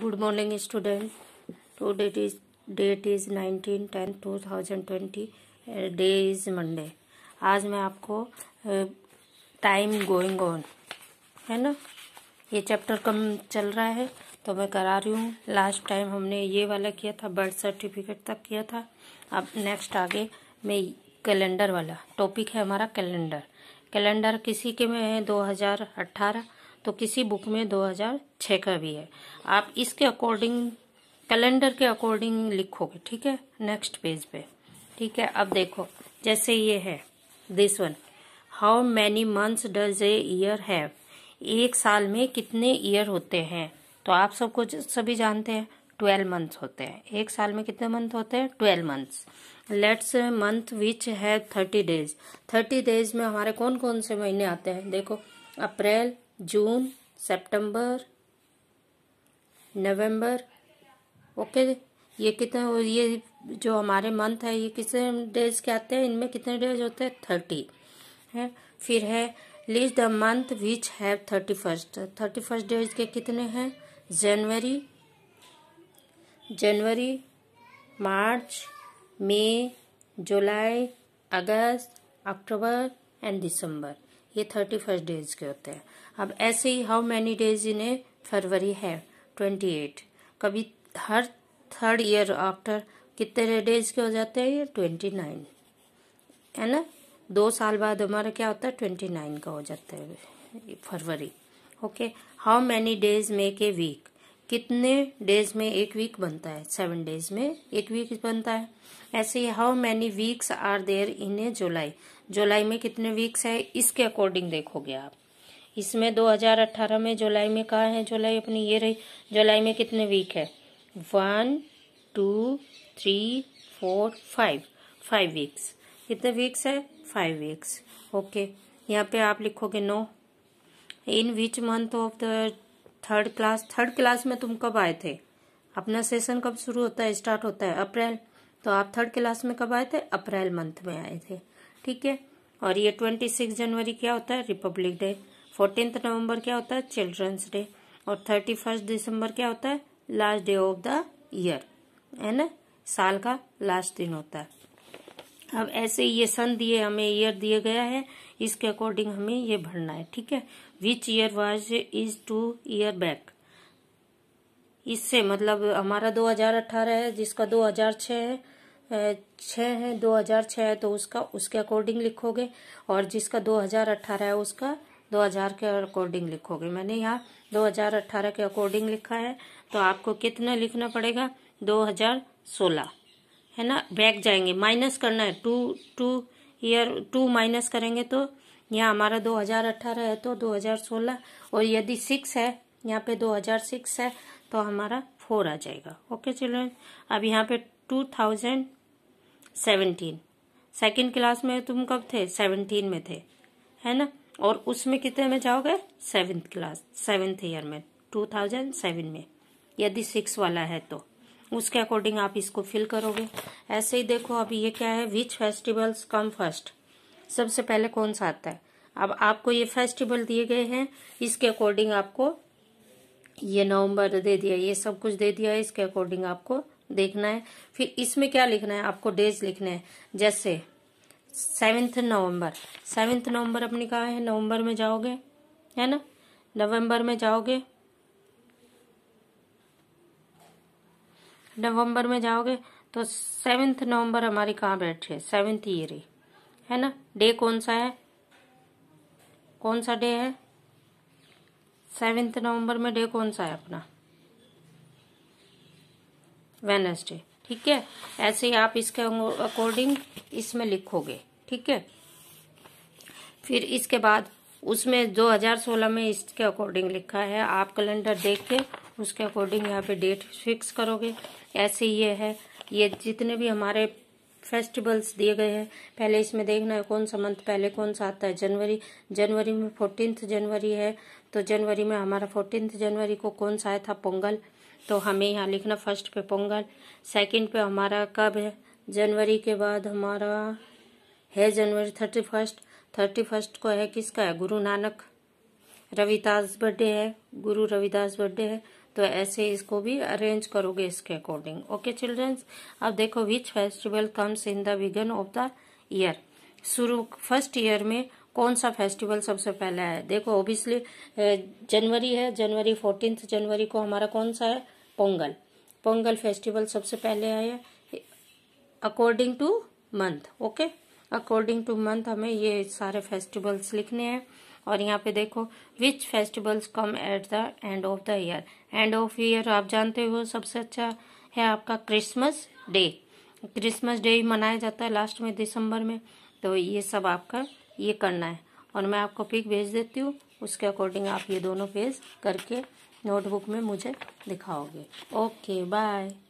good morning student to date is date is nineteen ten two thousand twenty day is Monday आज मैं आपको time going on है ना ये chapter कम चल रहा है तो मैं करा रही हूँ लास्ट टाइम हमने ये वाला किया था बर्थ सर्टिफिकेट तक किया था अब नेक्स्ट आगे मैं कैलेंडर वाला टॉपिक है हमारा कैलेंडर कैलेंडर किसी के में है दो हज़ार अट्ठारह तो किसी बुक में 2006 का भी है आप इसके अकॉर्डिंग कैलेंडर के अकॉर्डिंग लिखोगे ठीक है नेक्स्ट पेज पे ठीक है अब देखो जैसे ये है this one how many months does a year have एक साल में कितने ईयर होते हैं तो आप सब कुछ सभी जानते हैं ट्वेल्व मंथ्स होते हैं एक साल में कितने मंथ होते हैं twelve months let's month which है थर्टी डेज थर्टी डेज में हमारे कौन कौन से महीने आते हैं देखो अप्रैल जून सितंबर नवंबर ओके ये कितने ये जो हमारे मंथ है ये कितने डेज के आते हैं इनमें कितने डेज होते हैं थर्टी है फिर है list the month which have thirty first thirty first days के कितने हैं जनवरी जनवरी मार्च मई जुलाई अगस्त अक्टूबर एंड दिसंबर ये थर्टी फर्स्ट डेज के होते हैं अब ऐसे ही how many days in a February है ट्वेंटी एट कभी हर थर्ड ईयर आफ्टर कितने डेज के हो जाते हैं ये ट्वेंटी नाइन है ना दो साल बाद हमारा क्या होता है ट्वेंटी नाइन का हो जाता है फरवरी okay how many days make a week कितने डेज में एक वीक बनता है सेवन डेज में एक वीक बनता है ऐसे ही how many weeks are there in a July जुलाई में कितने वीक्स है इसके अकॉर्डिंग देखोगे आप इसमें 2018 में जुलाई में कहा है जुलाई अपनी ये रही जुलाई में कितने वीक है one two three four five five weeks कितने वीक्स है फाइव वीक्स ओके यहाँ पे आप लिखोगे no in which month of the third class third class में तुम कब आए थे अपना सेशन कब शुरू होता है स्टार्ट होता है अप्रैल तो आप थर्ड क्लास में कब आए थे अप्रैल मंथ में आए थे ठीक है और ये ट्वेंटी सिक्स जनवरी क्या होता है रिपब्लिक डे फोर्टीन नवंबर क्या होता है चिल्ड्रंस डे और थर्टी फर्स्ट दिसंबर क्या होता है last day of the year है ना साल का लास्ट दिन होता है अब ऐसे ये सन दिए हमें ईयर दिया गया है इसके अकॉर्डिंग हमें ये भरना है ठीक है which year was is two year back इससे मतलब हमारा 2018 है जिसका 2006 है छ है 2006 है तो उसका उसके अकॉर्डिंग लिखोगे और जिसका 2018 है उसका 2000 के अकॉर्डिंग लिखोगे मैंने यहाँ 2018 के अकॉर्डिंग लिखा है तो आपको कितना लिखना पड़ेगा 2016 है ना बैक जाएंगे माइनस करना है two two year two minus करेंगे तो यहाँ हमारा 2018 है तो 2016 और यदि सिक्स है यहाँ पे 2006 है तो हमारा फोर आ जाएगा ओके चिल्ड्रेन अब यहाँ पे 2017 सेकेंड क्लास में तुम कब थे 17 में थे है ना और उसमें कितने में जाओगे सेवन्थ क्लास सेवन्थ ईयर में टू थाउजेंड सेवन में यदि सिक्स वाला है तो उसके अकॉर्डिंग आप इसको फिल करोगे ऐसे ही देखो अभी ये क्या है विच फेस्टिवल्स कम फर्स्ट सबसे पहले कौन सा आता है अब आपको ये फेस्टिवल दिए गए हैं इसके अकॉर्डिंग आपको ये नवंबर दे दिया ये सब कुछ दे दिया है इसके अकॉर्डिंग आपको देखना है फिर इसमें क्या लिखना है आपको डेज लिखने हैं जैसे सेवेंथ नवंबर सेवेंथ नवंबर अपनी कहा है नवंबर में जाओगे है ना नवंबर में जाओगे नवंबर में जाओगे तो सेवेंथ नवंबर हमारी कहाँ रही है सेवेंथ ईयर है है ना डे कौन सा है कौन सा डे है सेवेंथ नवंबर में डे कौन सा है अपना वेनसडे ठीक है ऐसे ही आप इसके अकॉर्डिंग इसमें लिखोगे ठीक है फिर इसके बाद उसमें 2016 में इसके अकॉर्डिंग लिखा है आप कैलेंडर देख के उसके अकॉर्डिंग यहाँ पे डेट फिक्स करोगे ऐसे ये है ये जितने भी हमारे फेस्टिवल्स दिए गए हैं पहले इसमें देखना है कौन सा मंथ पहले कौन सा आता है जनवरी जनवरी में फोर्टीन जनवरी है तो जनवरी में हमारा फोर्टीन जनवरी को कौन सा आया था पोंगल तो हमें यहाँ लिखना फर्स्ट पे पोंगल सेकंड पे हमारा कब है जनवरी के बाद हमारा है जनवरी थर्टी फर्स्ट थर्टी फर्स्ट को है किसका है गुरु नानक रविदास बर्थडे है गुरु रविदास बर्थडे है तो ऐसे इसको भी अरेंज करोगे इसके अकॉर्डिंग ओके चिल्ड्रंस अब देखो which festival comes in the beginning of the year शुरू फर्स्ट ईयर में कौन सा फेस्टिवल सबसे पहले है देखो ओबियसली जनवरी है जनवरी फोर्टीन जनवरी को हमारा कौन सा है पोंगल पोंगल फेस्टिवल सबसे पहले आया according to month okay according to month हमें ये सारे फेस्टिवल्स लिखने हैं और यहाँ पे देखो which festivals come at the end of the year end of year आप जानते हो सबसे अच्छा है आपका क्रिसमस डे क्रिसमस डे ही मनाया जाता है लास्ट में दिसंबर में तो ये सब आपका ये करना है और मैं आपको पिक भेज देती हूँ उसके अकॉर्डिंग आप ये दोनों पेज करके नोटबुक में मुझे दिखाओगे ओके बाय